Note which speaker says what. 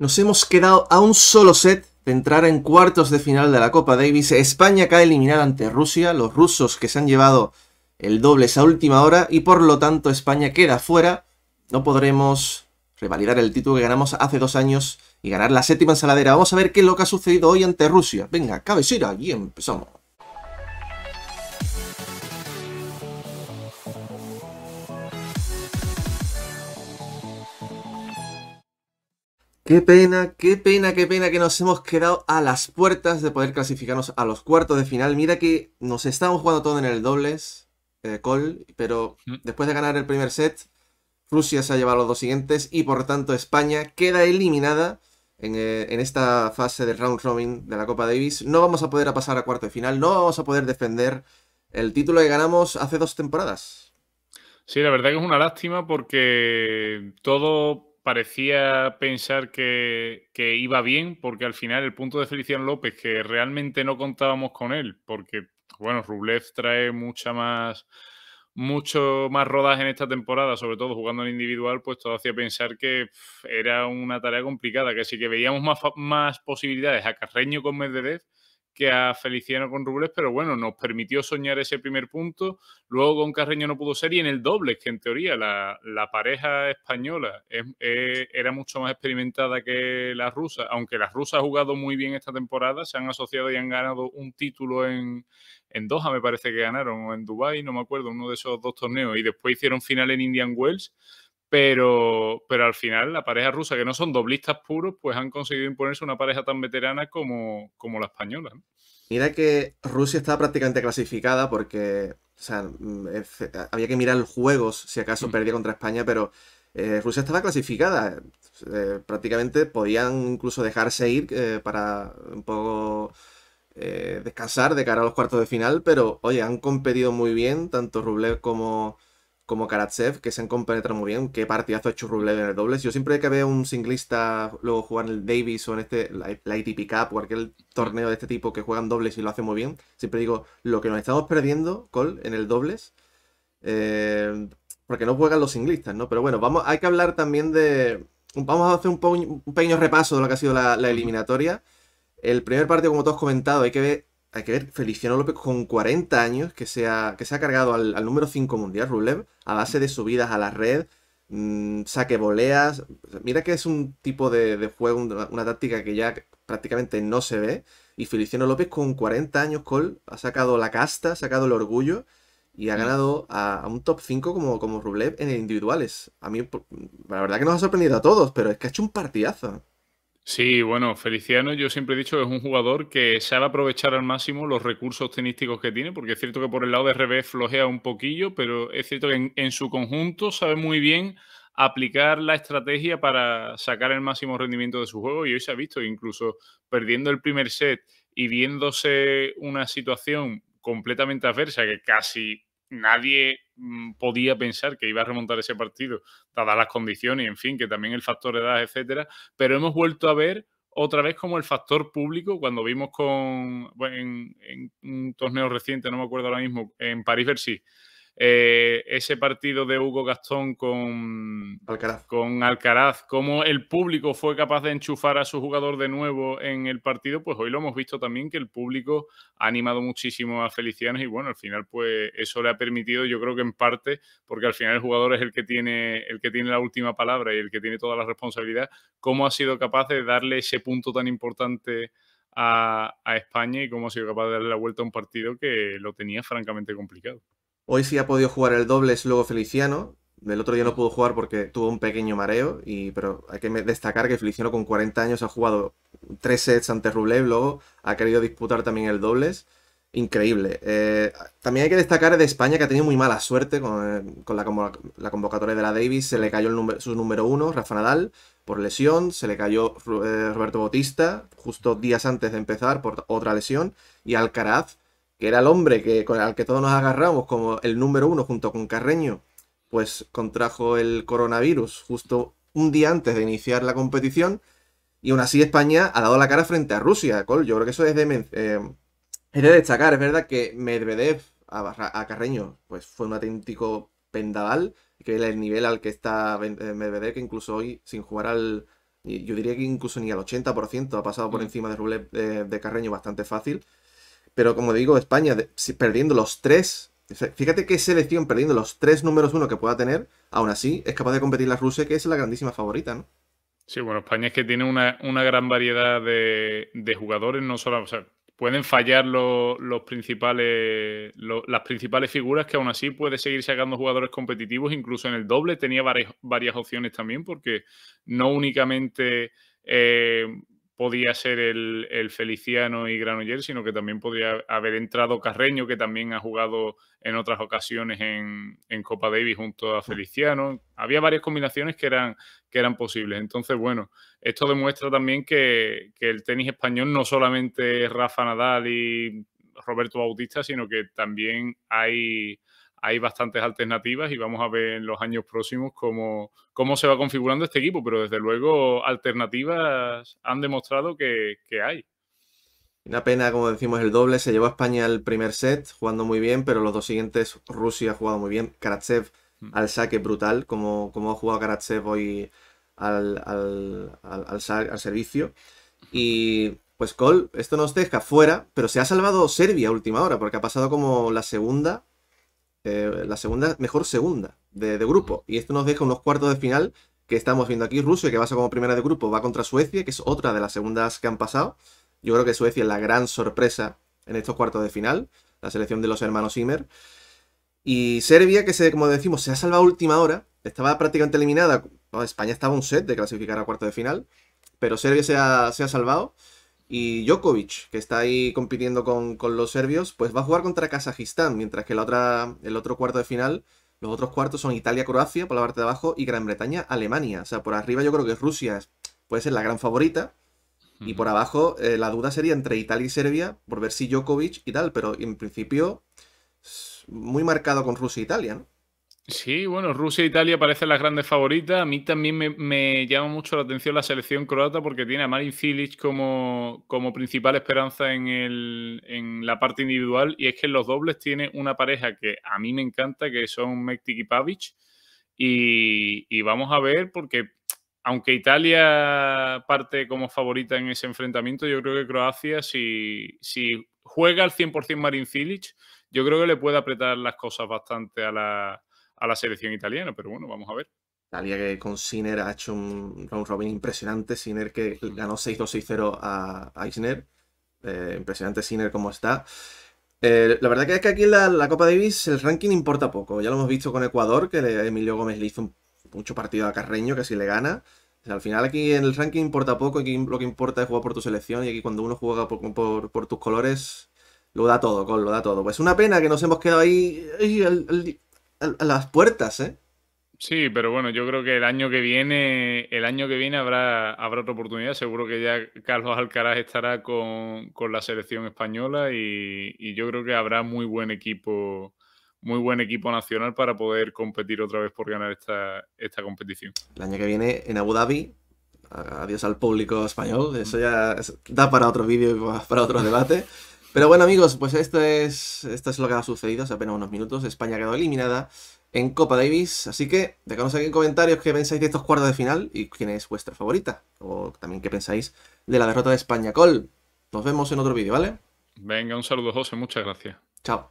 Speaker 1: Nos hemos quedado a un solo set de entrar en cuartos de final de la Copa Davis. España cae eliminada ante Rusia, los rusos que se han llevado el doble esa última hora y por lo tanto España queda fuera. No podremos revalidar el título que ganamos hace dos años y ganar la séptima ensaladera. Vamos a ver qué es lo que ha sucedido hoy ante Rusia. Venga, cabecera y empezamos. Qué pena, qué pena, qué pena que nos hemos quedado a las puertas de poder clasificarnos a los cuartos de final. Mira que nos estamos jugando todo en el dobles, eh, pero mm. después de ganar el primer set, Rusia se ha llevado los dos siguientes y por tanto España queda eliminada en, eh, esta fase del round robin de la Copa Davis. No vamos a poder pasar a cuarto de final, no vamos a poder defender el título que ganamos hace dos temporadas.
Speaker 2: Sí, la verdad que es una lástima porque todo parecía pensar que, iba bien, porque al final el punto de Feliciano López, que realmente no contábamos con él, porque, bueno, Rublev trae mucha más, mucho más rodaje en esta temporada, sobre todo jugando en individual, pues todo hacía pensar que era una tarea complicada, que sí que veíamos más, más posibilidades a Carreño con Medvedev que a Feliciano con Rubles, pero bueno, nos permitió soñar ese primer punto. Luego con Carreño no pudo ser y en el doble, que en teoría la, pareja española era mucho más experimentada que la rusa, aunque la rusa ha jugado muy bien esta temporada, se han asociado y han ganado un título en, en Doha, me parece que ganaron, o en Dubai, no me acuerdo, uno de esos dos torneos, y después hicieron final en Indian Wells pero, pero al final la pareja rusa, que no son doblistas puros, pues han conseguido imponerse una pareja tan veterana como, la española.
Speaker 1: Mira que Rusia estaba prácticamente clasificada porque o sea, mm, eh, había que mirar los juegos si acaso mm. perdía contra España, pero eh, Rusia estaba clasificada. Eh, prácticamente podían incluso dejarse ir para un poco descansar de cara a los cuartos de final, pero oye, han competido muy bien, tanto Rublev como como Karatsev, que se han compenetrado muy bien. Qué partidazo ha hecho Rublev en el dobles. Yo siempre que veo un singlista luego jugar en el Davis o en este, la, ATP Cup o cualquier torneo de este tipo que juegan dobles y lo hacen muy bien, siempre digo, lo que nos estamos perdiendo, Cole, en el dobles, eh, porque no juegan los singlistas, ¿no? Pero bueno, hay que hablar también de... Vamos a hacer un, pequeño repaso de lo que ha sido la, eliminatoria. El primer partido, como todos comentado, hay que ver hay que ver, Feliciano López con 40 años, que se ha, que se ha cargado al, número 5 mundial, Rublev, a base de subidas a la red, mm, saque voleas. Mira que es un tipo de, juego, una, táctica que ya prácticamente no se ve. Y Feliciano López con 40 años, Col, ha sacado la casta, ha sacado el orgullo y ha mm. ganado a, un top 5 como, como Rublev en individuales. A mí, la verdad que nos ha sorprendido a todos, pero es que ha hecho un partidazo.
Speaker 2: Sí, bueno, Feliciano yo siempre he dicho que es un jugador que sabe aprovechar al máximo los recursos tenísticos que tiene, porque es cierto que por el lado de revés flojea un poquillo, pero es cierto que en, su conjunto sabe muy bien aplicar la estrategia para sacar el máximo rendimiento de su juego y hoy se ha visto incluso perdiendo el primer set y viéndose una situación completamente adversa que casi nadie mm, podía pensar que iba a remontar ese partido, dadas las condiciones, en fin, que también el factor edad, etcétera, pero hemos vuelto a ver otra vez como el factor público, cuando vimos con en, un torneo reciente, no me acuerdo ahora mismo, en París Versi, eh, ese partido de Hugo Gastón con Alcaraz. con cómo el público fue capaz de enchufar a su jugador de nuevo en el partido, pues hoy lo hemos visto también que el público ha animado muchísimo a Feliciano y bueno, al final pues eso le ha permitido, yo creo que en parte, porque al final el jugador es el que tiene, el que tiene la última palabra y el que tiene toda la responsabilidad, cómo ha sido capaz de darle ese punto tan importante a, a España y cómo ha sido capaz de darle la vuelta a un partido que lo tenía francamente complicado.
Speaker 1: Hoy sí ha podido jugar el dobles luego Feliciano. del otro día no pudo jugar porque tuvo un pequeño mareo, y, pero hay que destacar que Feliciano con 40 años ha jugado tres sets ante Rublev, luego ha querido disputar también el dobles. Increíble. Eh, también hay que destacar de España que ha tenido muy mala suerte con, eh, la, convocatoria de la Davis. Se le cayó su número uno, Rafa Nadal, por lesión. Se le cayó eh, Roberto Bautista justo días antes de empezar por otra lesión. Y Alcaraz, que era el hombre que, con, al que todos nos agarramos como el número uno junto con Carreño, pues contrajo el coronavirus justo un día antes de iniciar la competición. Y aún así España ha dado la cara frente a Rusia, Yo creo que eso es de, eh, es de destacar. Es verdad que Medvedev a, a, Carreño pues fue un auténtico pendaval, que el nivel al que está eh, Medvedev, que incluso hoy sin jugar al... Yo diría que incluso ni al 80% ha pasado por mm. encima de eh, de Carreño bastante fácil. Pero como digo, España perdiendo los tres. Fíjate qué selección perdiendo los tres números uno que pueda tener, aún así es capaz de competir la Rusia, que es la grandísima favorita, ¿no?
Speaker 2: Sí, bueno, España es que tiene una, gran variedad de, jugadores, no solo. pueden fallar los principales, las principales figuras, que aún así puede seguir sacando jugadores competitivos, incluso en el doble tenía varias, varias opciones también, porque no únicamente eh, podía ser el, Feliciano y Granoller, sino que también podría haber entrado Carreño, que también ha jugado en otras ocasiones en, Copa Davis junto a Feliciano. Había varias combinaciones que eran, que eran posibles. Entonces, bueno, esto demuestra también que, que el tenis español no solamente es Rafa Nadal y Roberto Bautista, sino que también hay, hay bastantes alternativas y vamos a ver en los años próximos cómo, cómo se va configurando este equipo, pero desde luego alternativas han demostrado que, hay.
Speaker 1: Una pena, como decimos, el doble. Se llevó a España el primer set, jugando muy bien, pero los dos siguientes, Rusia ha jugado muy bien. Karatsev mm. al saque brutal, como, como ha jugado Karatsev hoy al, al, al, al, servicio. Y pues Col, esto nos deja fuera, pero se ha salvado Serbia a última hora, porque ha pasado como la segunda eh, la segunda, mejor segunda de, grupo. Y esto nos deja unos cuartos de final que estamos viendo aquí. Rusia, que pasa como primera de grupo, va contra Suecia, que es otra de las segundas que han pasado. Yo creo que Suecia es la gran sorpresa en estos cuartos de final, la selección de los hermanos Imer. Y Serbia, que se, como decimos, se ha salvado a última hora, estaba prácticamente eliminada. España estaba un set de clasificar a cuartos de final, pero Serbia se ha, se ha salvado. Y Djokovic, que está ahí compitiendo con, los serbios, pues va a jugar contra Kazajistán, mientras que la otra, el otro cuarto de final, los otros cuartos son Italia-Croacia por la parte de abajo y Gran Bretaña-Alemania. O sea, por arriba yo creo que Rusia puede ser la gran favorita. Y por abajo eh, la duda sería entre Italia y Serbia por ver si Djokovic y tal, pero en principio muy marcado con Rusia e Italia, ¿no?
Speaker 2: Sí, bueno, Rusia e Italia parecen las grandes favoritas. A mí también me, llama mucho la atención la selección croata porque tiene a Marin Cilic como, como principal esperanza en, el, en, la parte individual y es que en los dobles tiene una pareja que a mí me encanta, que son Mektik y Pavic. Y, vamos a ver porque aunque Italia parte como favorita en ese enfrentamiento, yo creo que Croacia, si, si juega al 100% Marin Cilic, yo creo que le puede apretar las cosas bastante a la a la selección italiana, pero bueno, vamos a ver.
Speaker 1: Italia que con Sinner ha hecho un round robin impresionante, Sinner que ganó 6-2-6-0 a, Eisner. Eh, impresionante Sinner como está. Eh, la verdad que es que aquí en la, Copa Davis el ranking importa poco, ya lo hemos visto con Ecuador, que Emilio Gómez le hizo mucho partido a Carreño, que si le gana, al final aquí en el ranking importa poco, aquí lo que importa es jugar por tu selección y aquí cuando uno juega por, por, tus colores lo da todo, Col, lo da todo. Pues una pena que nos hemos quedado ahí, las puertas, ¿eh?
Speaker 2: Sí, pero bueno, yo creo que el año que viene, el año que viene habrá, habrá otra oportunidad. Seguro que ya Carlos Alcaraz estará con, con la selección española y, y, yo creo que habrá muy buen equipo, muy buen equipo nacional para poder competir otra vez por ganar esta, esta competición.
Speaker 1: El año que viene en Abu Dhabi, adiós al público español. Eso ya da para otro vídeo y para otro debate. Pero bueno amigos, pues esto es, esto es lo que ha sucedido hace apenas unos minutos. España ha quedado eliminada en Copa Davis, así que dejadnos aquí en comentarios qué pensáis de estos cuartos de final y quién es vuestra favorita. O también qué pensáis de la derrota de España. Col, nos vemos en otro vídeo, ¿vale?
Speaker 2: Venga, un saludo José, muchas gracias. Chao.